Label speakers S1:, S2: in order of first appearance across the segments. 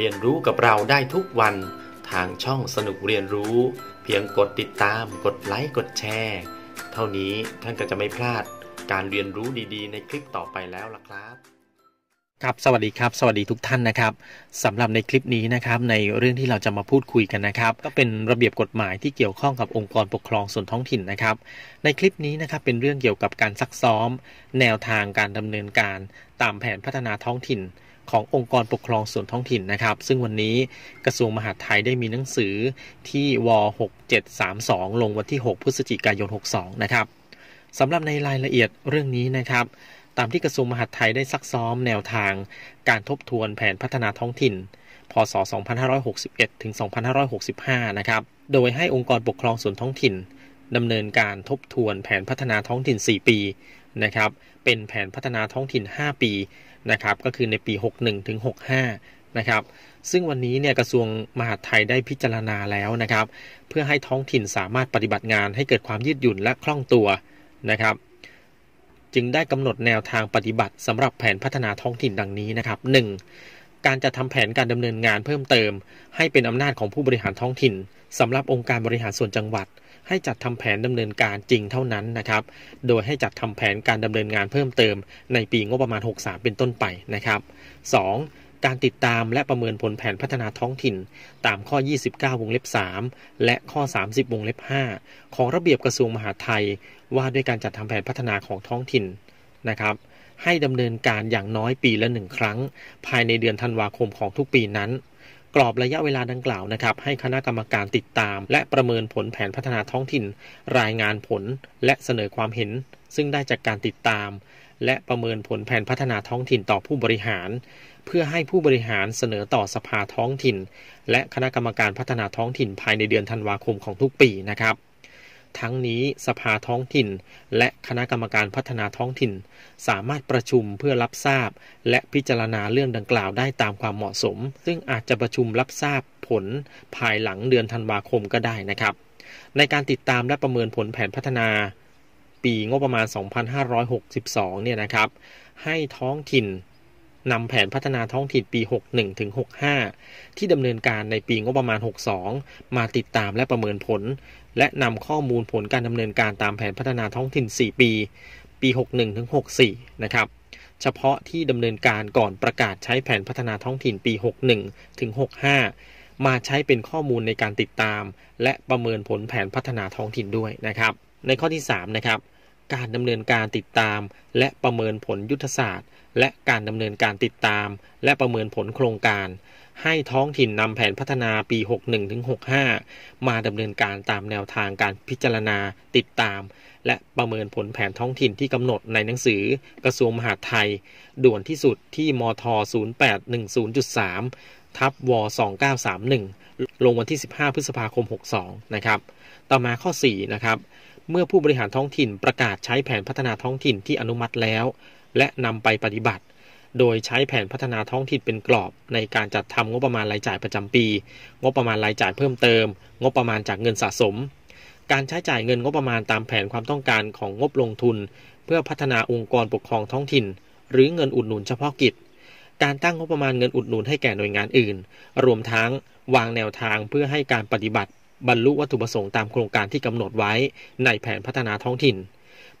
S1: เรียนรู้กับเราได้ทุกวันทางช่องสนุกเรียนรู้ เพียงกดติดตามกดไลค์กดแชร์เท่านี้ท่านก็จะไม่พลาดการเรียนรู้ดีๆ ในคลิปต่อไปแล้วล่ะครับครับสวัสดีครับ สวัสดีทุกท่านนะครับสำหรับในคลิปนี้นะครับในเรื่องที่เราจะมาพูดคุยกันนะครับ ก็เป็นระเบียบกฎหมายที่เกี่ยวข้องกับองค์กรปกครองส่วนท้องถิ่นนะครับ ในคลิปนี้นะครับเป็นเรื่องเกี่ยวกับการซักซ้อม แนวทางการดำเนินการตามแผนพัฒนาท้องถิ่นขององค์กรปกครองส่วนท้องถิ่นนะครับ ซึ่งวันนี้กระทรวงมหาดไทยได้มีหนังสือที่ว6732ลงวันที่ 6 พฤศจิกายน 62นะครับสำหรับในรายละเอียดเรื่องนี้นะครับ ตามที่กระทรวงมหาดไทยได้ซักซ้อมแนวทางการทบทวนแผนพัฒนาท้องถิ่นพศ2561ถึง2565 นะครับ โดยให้องค์กรปกครองส่วนท้องถิ่นดำเนินการทบทวนแผนพัฒนาท้องถิ่น 4 ปีนะครับเป็นแผนพัฒนาท้องถิ่น 5 ปีนะครับก็คือในปี 61ถึง65นะครับซึ่งวันนี้เนี่ยกระทรวงมหาดไทยได้พิจารณาแล้วนะครับเพื่อให้ท้องถิ่นสามารถปฏิบัติงานให้เกิดความยืดหยุ่นและคล่องตัวนะครับจึงได้กำหนดแนวทางปฏิบัติสำหรับแผนพัฒนาท้องถิ่นดังนี้นะครับ 1. การจะทำแผนการดำเนินงานเพิ่มเติม ให้เป็นอำนาจของผู้บริหารท้องถิ่นสำหรับองค์การบริหารส่วนจังหวัดให้จัดทำแผนดำเนินการจริงเท่านั้นนะครับ โดยให้จัดทำแผนการดำเนินงานเพิ่มเติม ในปีงบประมาณ 63 เป็นต้นไปนะครับ 2. การติดตามและประเมินผลแผนพัฒนาท้องถิ่น ตามข้อ 29 วงเล็บ 3 และข้อ 30 วงเล็บ 5 ของระเบียบกระทรวงมหาดไทยว่าด้วยการจัดทำแผนพัฒนาของท้องถิ่นนะครับ ให้ดำเนินการอย่างน้อยปีละหนึ่งครั้ง ภายในเดือนธันวาคมของทุกปีนั้นกรอบระยะเวลาดังกล่าวนะครับให้คณะกรรมการติดตาม และประเมินผลแผนพัฒนาท้องถิ่น รายงานผลและเสนอความเห็น ซึ่งได้จากการติดตาม และประเมินผลแผนพัฒนาท้องถิ่นต่อผู้บริหาร เพื่อให้ผู้บริหารเสนอต่อสภาท้องถิ่น และคณะกรรมการพัฒนาท้องถิ่น ภายในเดือนธันวาคมของทุกปีนะครับทั้งนี้สภาท้องถิ่นและคณะกรรมการพัฒนาท้องถิ่น สามารถประชุมเพื่อรับทราบ และพิจารณาเรื่องดังกล่าวได้ตามความเหมาะสม ซึ่งอาจจะประชุมรับทราบผล ภายหลังเดือนธันวาคมก็ได้นะครับ ในการติดตามและประเมินผลแผนพัฒนาปีงบประมาณ 2562 เนี่ยนะครับ ให้ท้องถิ่นนำแผนพัฒนาท้องถิ่นปี 61 65 ที่ดำเนินการในปีงบประมาณ 62 มาติดตามและประเมินผล และนำข้อมูลผลการดำเนินการตามแผนพัฒนาท้องถิ่น 4 ปี ปี 61 64 นะครับ เฉพาะที่ดำเนินการก่อนประกาศใช้แผนพัฒนาท้องถิ่นปี 61 65 มาใช้เป็นข้อมูลในการติดตาม และประเมินผลแผนพัฒนาท้องถิ่นด้วยนะครับ ในข้อที่ 3 นะครับการดำเนินการติดตาม และประเมินผลยุทธศาสตร์ และการดำเนินการติดตาม และประเมินผลโครงการ ให้ท้องถิ่นนำแผนพัฒนาปี 61-65 มาดำเนินการตามแนวทางการพิจารณาติดตาม และประเมินผลแผนท้องถิ่นที่กำหนดในหนังสือ กระทรวงมหาดไทย ด่วนที่สุดที่มท0810.3ทับว2931ลงวันที่15พฤษภาคม62นะครับ ต่อมาข้อ4นะครับเมื่อผู้บริหารท้องถิ่นประกาศใช้แผนพัฒนาท้องถิ่นที่อนุมัติแล้ว และนำไปปฏิบัติ โดยใช้แผนพัฒนาท้องถิ่นเป็นกรอบ ในการจัดทำงบประมาณรายจ่ายประจำปี งบประมาณรายจ่ายเพิ่มเติม งบประมาณจากเงินสะสม การใช้จ่ายเงินงบประมาณตามแผนความต้องการของงบลงทุน เพื่อพัฒนาองค์กรปกครองท้องถิ่น หรือเงินอุดหนุนเฉพาะกิจ การตั้งงบประมาณเงินอุดหนุนให้แก่หน่วยงานอื่น รวมทั้ง วางแนวทางเพื่อให้การปฏิบัติบรรลุวัตถุประสงค์ตามโครงการที่กำหนดไว้ในแผนพัฒนาท้องถิ่น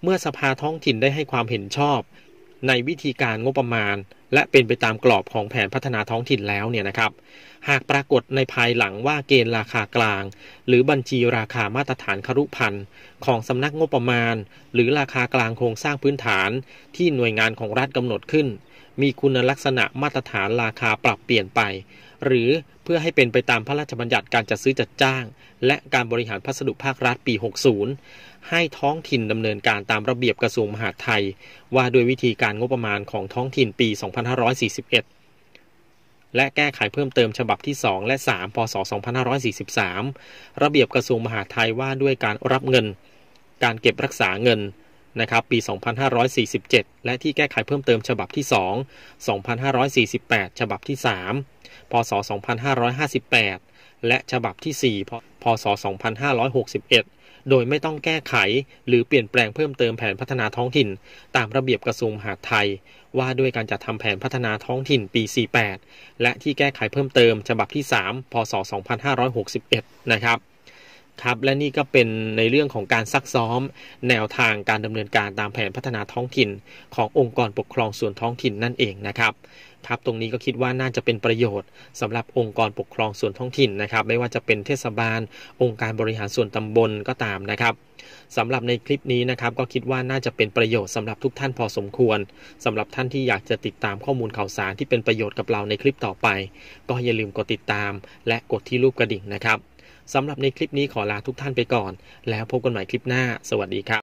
S1: เมื่อสภาท้องถิ่นได้ให้ความเห็นชอบ ในวิธีการงบประมาณ และเป็นไปตามกรอบของแผนพัฒนาท้องถิ่นแล้วเนี่ยนะครับ หากปรากฏในภายหลังว่าเกณฑ์ราคากลาง หรือบัญชีราคามาตรฐานครุพันธ์ของสำนักงบประมาณ หรือราคากลางโครงสร้างพื้นฐาน ที่หน่วยงานของรัฐกำหนดขึ้นมีคุณลักษณะมาตรฐานราคาปรับเปลี่ยนไป หรือเพื่อให้เป็นไปตามพระราชบัญญัติการจัดซื้อจัดจ้าง และการบริหารพัสดุภาครัฐปี 60 ให้ท้องถิ่นดำเนินการตามระเบียบกระทรวงมหาดไทยว่าด้วยวิธีการงบประมาณของท้องถิ่นปี 2541 และแก้ไขเพิ่มเติมฉบับที่ 2 และ 3 พศ 2543 ระเบียบกระทรวงมหาดไทยว่าด้วยการรับเงิน การเก็บรักษาเงินนะครับปี 2547 และที่แก้ไขเพิ่มเติมฉบับที่ 2 2548 ฉบับที่ 3พศ 2558 และฉบับที่ 4พศ 2561 โดยไม่ต้องแก้ไขหรือเปลี่ยนแปลงเพิ่มเติมแผนพัฒนาท้องถิ่น ตามระเบียบกระทรวงมหาดไทยว่าด้วยการจัดทำแผนพัฒนาท้องถิ่นปี 48 และที่แก้ไขเพิ่มเติมฉบับที่ 3พศ 2561 นะครับครับ และนี่ก็เป็นในเรื่องของการซักซ้อมแนวทางการดำเนินการตามแผนพัฒนาท้องถิ่น ขององค์กรปกครองส่วนท้องถิ่นนั่นเองนะครับ ครับตรงนี้ก็คิดว่าน่าจะเป็นประโยชน์ สำหรับองค์กรปกครองส่วนท้องถิ่นนะครับ ไม่ว่าจะเป็นเทศบาล องค์การบริหารส่วนตำบลก็ตามนะครับสำหรับในคลิปนี้นะครับก็คิดว่าน่าจะเป็นประโยชน์สำหรับทุกท่านพอสมควร สำหรับท่านที่อยากจะติดตามข้อมูลข่าวสารที่เป็นประโยชน์กับเราในคลิปต่อไป ก็อย่าลืมกดติดตาม และกดที่รูปกระดิ่งนะครับสำหรับในคลิปนี้ขอลาทุกท่านไปก่อน แล้วพบกันใหม่คลิปหน้าสวัสดีครับ